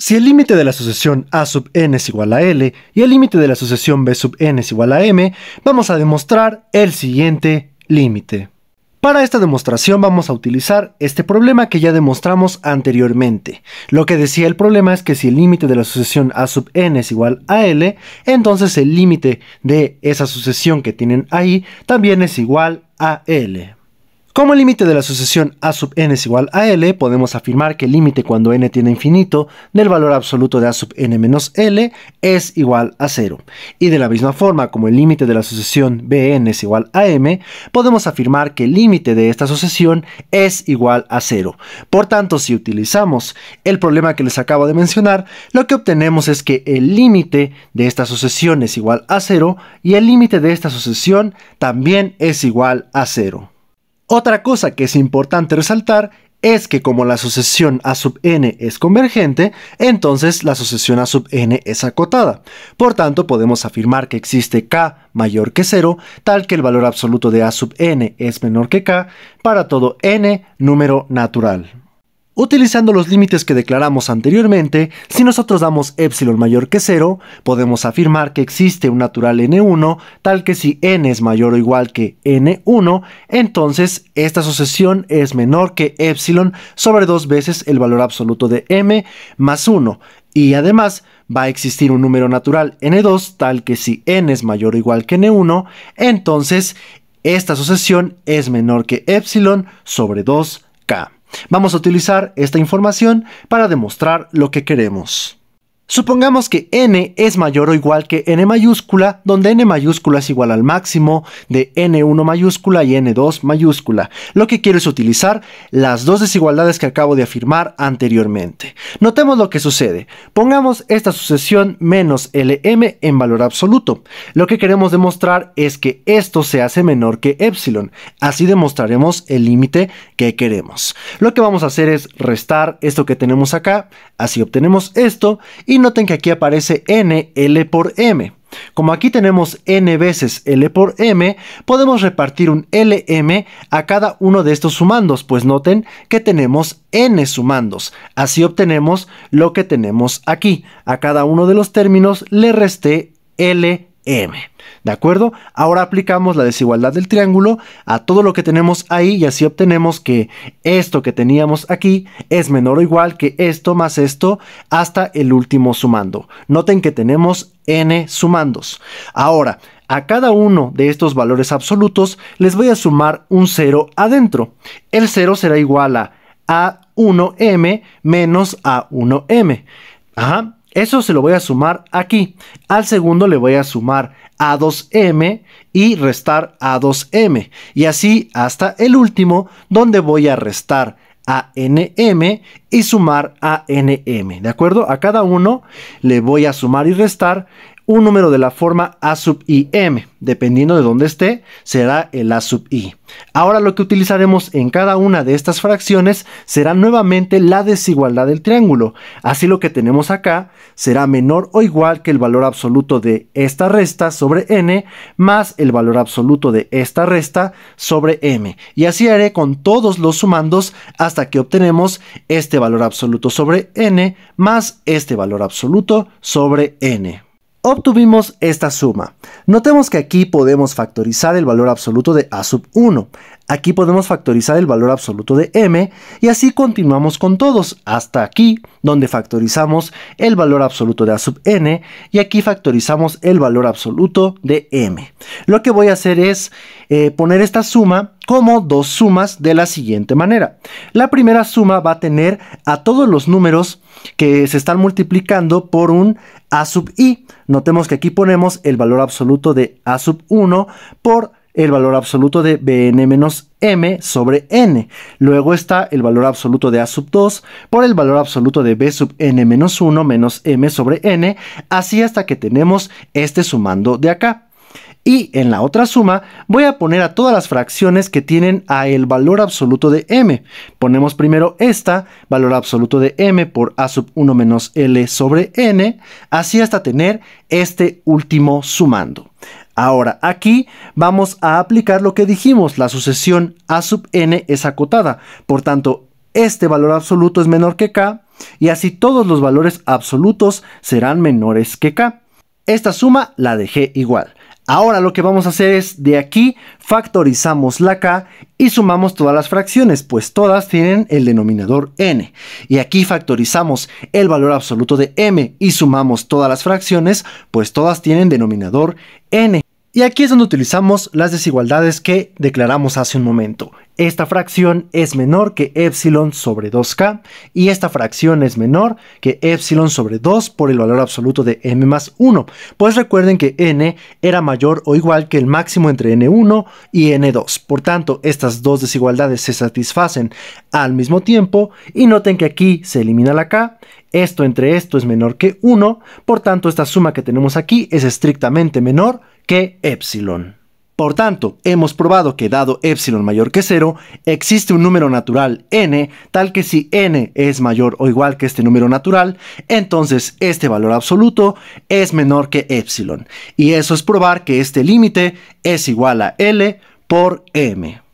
Si el límite de la sucesión a sub n es igual a l y el límite de la sucesión b sub n es igual a m, vamos a demostrar el siguiente límite. Para esta demostración vamos a utilizar este problema que ya demostramos anteriormente. Lo que decía el problema es que si el límite de la sucesión a sub n es igual a l, entonces el límite de esa sucesión que tienen ahí también es igual a l. Como el límite de la sucesión a sub n es igual a l, podemos afirmar que el límite cuando n tiene infinito del valor absoluto de a sub n menos l es igual a 0. Y de la misma forma, como el límite de la sucesión bn es igual a m, podemos afirmar que el límite de esta sucesión es igual a 0. Por tanto, si utilizamos el problema que les acabo de mencionar, lo que obtenemos es que el límite de esta sucesión es igual a 0 y el límite de esta sucesión también es igual a 0. Otra cosa que es importante resaltar es que como la sucesión A sub n es convergente, entonces la sucesión A sub n es acotada. Por tanto, podemos afirmar que existe k mayor que 0, tal que el valor absoluto de A sub n es menor que k para todo n número natural. Utilizando los límites que declaramos anteriormente, si nosotros damos epsilon mayor que 0, podemos afirmar que existe un natural n1 tal que si n es mayor o igual que n1, entonces esta sucesión es menor que epsilon sobre 2 veces el valor absoluto de m más 1. Y además va a existir un número natural n2 tal que si n es mayor o igual que n1, entonces esta sucesión es menor que epsilon sobre 2 Vamos a utilizar esta información para demostrar lo que queremos. Supongamos que n es mayor o igual que n mayúscula, donde n mayúscula es igual al máximo de n1 mayúscula y n2 mayúscula. Lo que quiero es utilizar las dos desigualdades que acabo de afirmar anteriormente. Notemos lo que sucede. Pongamos esta sucesión menos lm en valor absoluto. Lo que queremos demostrar es que esto se hace menor que epsilon. Así demostraremos el límite que queremos. Lo que vamos a hacer es restar esto que tenemos acá, así obtenemos esto y noten que aquí aparece n l por M. Como aquí tenemos n veces L por M, podemos repartir un LM a cada uno de estos sumandos, pues noten que tenemos n sumandos. Así obtenemos lo que tenemos aquí. A cada uno de los términos le resté L m. ¿De acuerdo? Ahora aplicamos la desigualdad del triángulo a todo lo que tenemos ahí y así obtenemos que esto que teníamos aquí es menor o igual que esto más esto hasta el último sumando. Noten que tenemos n sumandos. Ahora, a cada uno de estos valores absolutos les voy a sumar un 0 adentro. El 0 será igual a a1m menos a1m. Ajá, eso se lo voy a sumar aquí. Al segundo le voy a sumar A2M y restar A2M. Y así hasta el último, donde voy a restar a nm y sumar a nm ¿De acuerdo? A cada uno le voy a sumar y restar un número de la forma A sub i m. Dependiendo de dónde esté, será el A sub i. Ahora lo que utilizaremos en cada una de estas fracciones será nuevamente la desigualdad del triángulo. Así lo que tenemos acá será menor o igual que el valor absoluto de esta resta sobre n más el valor absoluto de esta resta sobre m. Y así haré con todos los sumandos hasta que obtenemos este valor absoluto sobre n más este valor absoluto sobre n obtuvimos esta suma. Notemos que aquí podemos factorizar el valor absoluto de a sub 1. Aquí podemos factorizar el valor absoluto de m y así continuamos con todos hasta aquí donde factorizamos el valor absoluto de a sub n y aquí factorizamos el valor absoluto de m. Lo que voy a hacer es eh, poner esta suma como dos sumas de la siguiente manera. La primera suma va a tener a todos los números que se están multiplicando por un a sub i. Notemos que aquí ponemos el valor absoluto de a sub 1 por el valor absoluto de Bn-m sobre n. Luego está el valor absoluto de A sub 2 por el valor absoluto de B sub n-1 menos m sobre n, así hasta que tenemos este sumando de acá. Y en la otra suma voy a poner a todas las fracciones que tienen a el valor absoluto de m. Ponemos primero esta, valor absoluto de m por a sub 1 menos l sobre n, así hasta tener este último sumando. Ahora, aquí vamos a aplicar lo que dijimos, la sucesión A sub n es acotada, por tanto, este valor absoluto es menor que k y así todos los valores absolutos serán menores que k. Esta suma la dejé igual. Ahora lo que vamos a hacer es de aquí factorizamos la k y sumamos todas las fracciones, pues todas tienen el denominador n. Y aquí factorizamos el valor absoluto de m y sumamos todas las fracciones, pues todas tienen denominador n. Y aquí es donde utilizamos las desigualdades que declaramos hace un momento. Esta fracción es menor que epsilon sobre 2k y esta fracción es menor que epsilon sobre 2 por el valor absoluto de m más 1. Pues recuerden que n era mayor o igual que el máximo entre n1 y n2. Por tanto, estas dos desigualdades se satisfacen al mismo tiempo y noten que aquí se elimina la k esto entre esto es menor que 1, por tanto esta suma que tenemos aquí es estrictamente menor que epsilon. Por tanto, hemos probado que dado epsilon mayor que 0, existe un número natural n, tal que si n es mayor o igual que este número natural, entonces este valor absoluto es menor que epsilon. Y eso es probar que este límite es igual a L por m.